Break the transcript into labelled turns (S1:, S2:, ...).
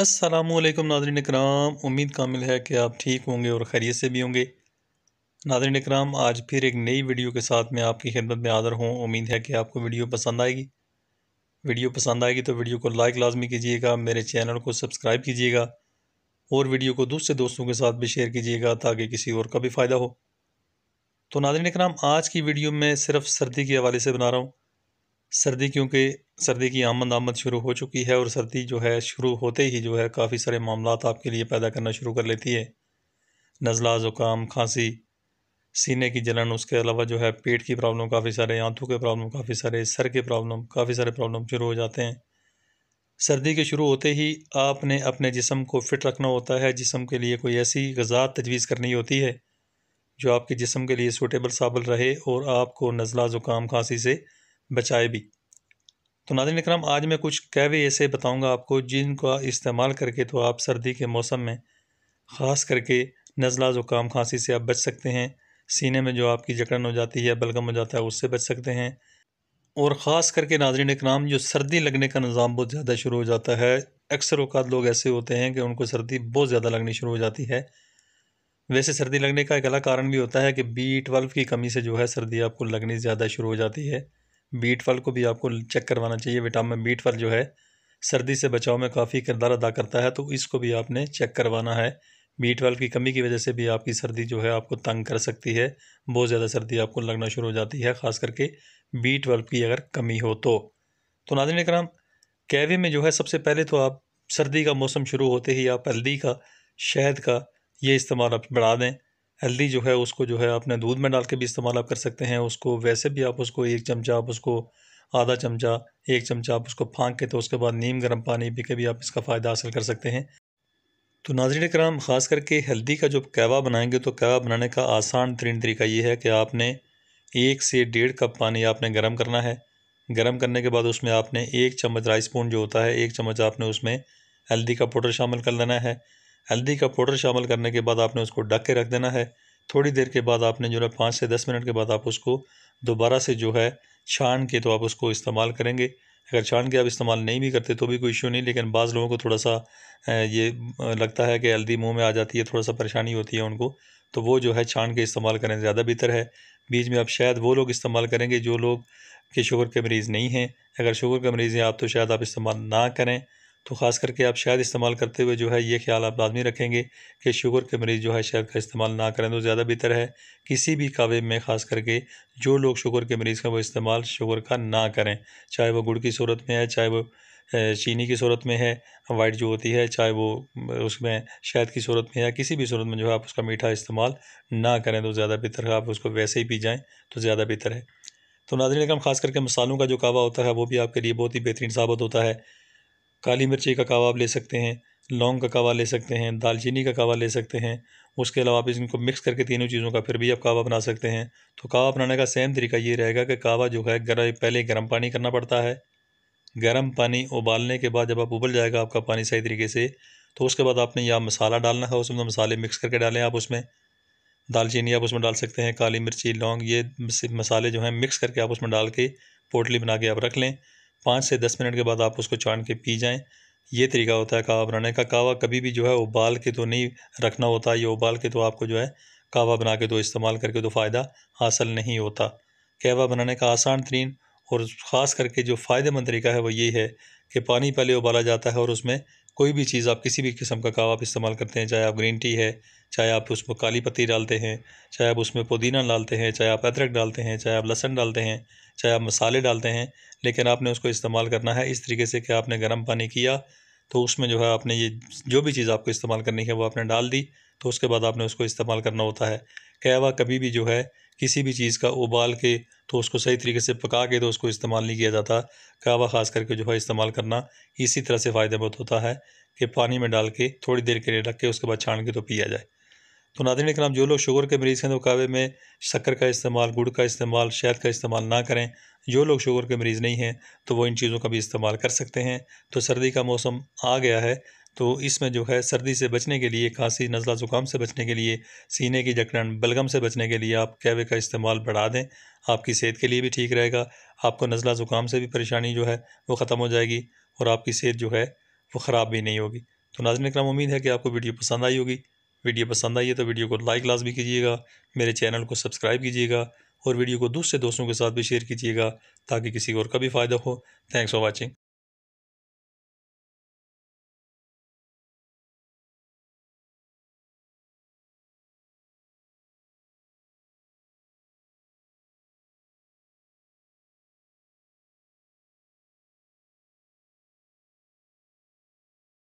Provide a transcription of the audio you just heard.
S1: असलकम नादरन इकराम उम्मीद कामिल है कि आप ठीक होंगे और खैरियत से भी होंगे नादरन कराम आज फिर एक नई वीडियो के साथ मैं आपकी खिदमत में आदर हूँ उम्मीद है कि आपको वीडियो पसंद आएगी वीडियो पसंद आएगी तो वीडियो को लाइक लाजमी कीजिएगा मेरे चैनल को सब्सक्राइब कीजिएगा और वीडियो को दूसरे दोस्तों के साथ भी शेयर कीजिएगा ताकि किसी और का भी फ़ायदा हो तो नादरन कराम आज की वीडियो में सिर्फ सर्दी के हवाले से बना रहा हूँ सर्दी क्योंकि सर्दी की आमद आमद शुरू हो चुकी है और सर्दी जो है शुरू होते ही जो है काफ़ी सारे मामला आपके लिए पैदा करना शुरू कर लेती है नज़ला ज़ुकाम खांसी सीने की जलन उसके अलावा जो है पेट की प्रॉब्लम काफ़ी सारे आंतों के प्रॉब्लम काफ़ी सारे सर के प्रॉब्लम काफ़ी सारे प्रॉब्लम शुरू हो जाते हैं सर्दी के शुरू होते ही आपने अपने जिसम को फिट रखना होता है जिसम के लिए कोई ऐसी गज़ा तजवीज़ करनी होती है जो आपके जिसम के लिए सूटेबल साबल रहे और आपको नज़ला ज़ुकाम खांसी से बचाए भी तो नादिन इक्राम आज मैं कुछ कहवे ऐसे बताऊंगा आपको जिनका इस्तेमाल करके तो आप सर्दी के मौसम में ख़ास करके नज़ला ज़ुकाम खांसी से आप बच सकते हैं सीने में जो आपकी जकड़न हो जाती है बलगम हो जाता है उससे बच सकते हैं और ख़ास करके नाजरन इकराम जो सर्दी लगने का निज़ाम बहुत ज़्यादा शुरू हो जाता है अक्सर अवकात लोग ऐसे होते हैं कि उनको सर्दी बहुत ज़्यादा लगनी शुरू हो जाती है वैसे सर्दी लगने का एक अलग कारण भी होता है कि बी ट्वेल्व की कमी से जो है सर्दी आपको लगनी ज़्यादा शुरू हो जाती है बीट फल को भी आपको चेक करवाना चाहिए विटामिन बीट फल जो है सर्दी से बचाव में काफ़ी किरदार अदा करता है तो इसको भी आपने चेक करवाना है बीट वाल की कमी की वजह से भी आपकी सर्दी जो है आपको तंग कर सकती है बहुत ज़्यादा सर्दी आपको लगना शुरू हो जाती है ख़ास करके बीट वाल की अगर कमी हो तो तो नादिन कराम कैवे में जो है सबसे पहले तो आप सर्दी का मौसम शुरू होते ही आप हल्दी का शहद का ये इस्तेमाल आप बढ़ा दें हल्दी जो है उसको जो है आपने दूध में डाल के भी इस्तेमाल आप कर सकते हैं उसको वैसे भी आप उसको एक चमचा आप उसको आधा चमचा एक चमचा आप उसको फाँक के तो उसके बाद नीम गर्म पानी पी के भी आप इसका फ़ायदा हासिल कर सकते हैं तो नाजरन कराम ख़ास करके हल्दी का जब कहवा बनाएंगे तो कहवा बनाने का आसान तरीन तरीका ये है कि आपने एक से डेढ़ कप पानी आपने गर्म करना है गर्म करने के बाद उसमें आपने एक चम्मच राइस स्पून जो होता है एक चम्मच आपने उसमें हल्दी का पाउडर शामिल कर लेना है हल्दी का पाउडर शामिल करने के बाद आपने उसको ढक के रख देना है थोड़ी देर के बाद आपने जो है पाँच से दस मिनट के बाद आप उसको दोबारा से जो है छान के तो आप उसको इस्तेमाल करेंगे अगर छान के आप इस्तेमाल नहीं भी करते तो भी कोई इशू नहीं लेकिन बाज़ लोगों को थोड़ा सा ये लगता है कि हल्दी मुंह में आ जाती है थोड़ा सा परेशानी होती है उनको तो वो जो है छान के इस्तेमाल करें ज़्यादा बेहतर है बीच में आप शायद वो लोग इस्तेमाल करेंगे जो लोग के शुगर के मरीज़ नहीं हैं अगर शुगर के मरीज़ हैं आप तो शायद आप इस्तेमाल ना करें तो ख़ास करके आप शायद इस्तेमाल करते हुए जो है ये ख्याल आप लाजमी रखेंगे कि शुगर के मरीज़ जो है शहद का इस्तेमाल ना करें तो ज़्यादा बेहतर है किसी भी कावे में ख़ास करके जो लोग शुगर के मरीज़ का वो इस्तेमाल शुगर का ना करें चाहे वो गुड़ की सूरत में है चाहे वो चीनी की सूरत में है वाइट जो होती है चाहे वो उसमें शहद की सूरत में है किसी भी सूरत में जो है आप उसका मीठा इस्तेमाल ना करें तो ज़्यादा बेहतर है आप उसको वैसे ही पी जाएँ तो ज़्यादा बेहतर है तो नाजरन खास करके मसालों का जो कावा होता है वो भी आपके लिए बहुत ही बेहतरीन साबित होता है काली मिर्ची का कावा आप ले सकते हैं लौंग का कावा ले सकते हैं दालचीनी का कावा ले सकते हैं उसके अलावा आप इनको मिक्स करके तीनों चीज़ों का फिर भी आप कावा बना सकते हैं तो कावा बनाने का सेम तरीका ये रहेगा कि कावा जो है गर पहले गर्म पानी करना पड़ता है गर्म पानी उबालने के बाद जब आप उबल जाएगा आपका पानी सही तरीके से तो उसके बाद आपने या मसाला डालना है उसमें तो मसाले मिक्स करके डालें आप उसमें दालचीनी आप उसमें डाल सकते हैं काली मिर्ची लौंग ये मसाले जो हैं मिक्स करके आप उसमें डाल के पोटली बना के आप रख लें पाँच से दस मिनट के बाद आप उसको छान के पी जाएँ ये तरीका होता है कावा बनाने का कावा कभी भी जो है उबाल के तो नहीं रखना होता या उबाल के तो आपको जो है कावा बना के तो इस्तेमाल करके तो फ़ायदा हासिल नहीं होता कहवा बनाने का आसान तरीन और ख़ास करके जो फ़ायदेमंद तरीका है वो यही है कि पानी पहले उबाला जाता है और उसमें कोई भी चीज़ आप किसी भी किस्म का कावा आप इस्तेमाल करते हैं चाहे आप ग्रीन टी है चाहे आप उसमें काली पत्ती डालते हैं चाहे आप उसमें पुदीना डालते हैं चाहे आप अदरक डालते हैं चाहे आप लहसन डालते हैं चाहे आप मसाले डालते हैं लेकिन आपने उसको इस्तेमाल करना है इस तरीके से कि आपने गर्म पानी किया तो उसमें जो है आपने ये जो भी चीज़ आपको इस्तेमाल करनी है वो आपने डाल दी तो उसके बाद आपने उसको इस्तेमाल करना होता है कहवा कभी भी जो है किसी भी चीज़ का उबाल के तो उसको सही तरीके से पका के तो उसको इस्तेमाल नहीं किया जाता कहवा ख़ास करके जो है इस्तेमाल करना इसी तरह से फ़ायदेमंद होता है कि पानी में डाल के थोड़ी देर के लिए रख के उसके बाद छान के तो पिया जाए तो नादिन कराम जो लोग शुगर के मरीज़ हैं तो कहवे में शक्कर का इस्तेमाल गुड़ का इस्तेमाल शहद का इस्तेमाल ना करें जो लोग शुगर के मरीज़ नहीं हैं तो वो इन चीज़ों का भी इस्तेमाल कर सकते हैं तो सर्दी का मौसम आ गया है तो इसमें जो है सर्दी से बचने के लिए खांसी नज़ला ज़ुकाम से बचने के लिए सीने की जकड़न बलगम से बचने के लिए आप कैवे का इस्तेमाल बढ़ा दें आपकी सेहत के लिए भी ठीक रहेगा आपको नज़ला ज़ुकाम से भी परेशानी जो है वो ख़त्म हो जाएगी और आपकी सेहत जो है वो ख़राब भी नहीं होगी तो नाजन कराम उम्मीद है कि आपको वीडियो पसंद आई होगी वीडियो पसंद आई है तो वीडियो को लाइक लाज भी कीजिएगा मेरे चैनल को सब्सक्राइब कीजिएगा और वीडियो को दूसरे दोस्तों के साथ भी शेयर कीजिएगा ताकि किसी और का भी फ़ायदा हो थैंक्स फॉर वॉचिंग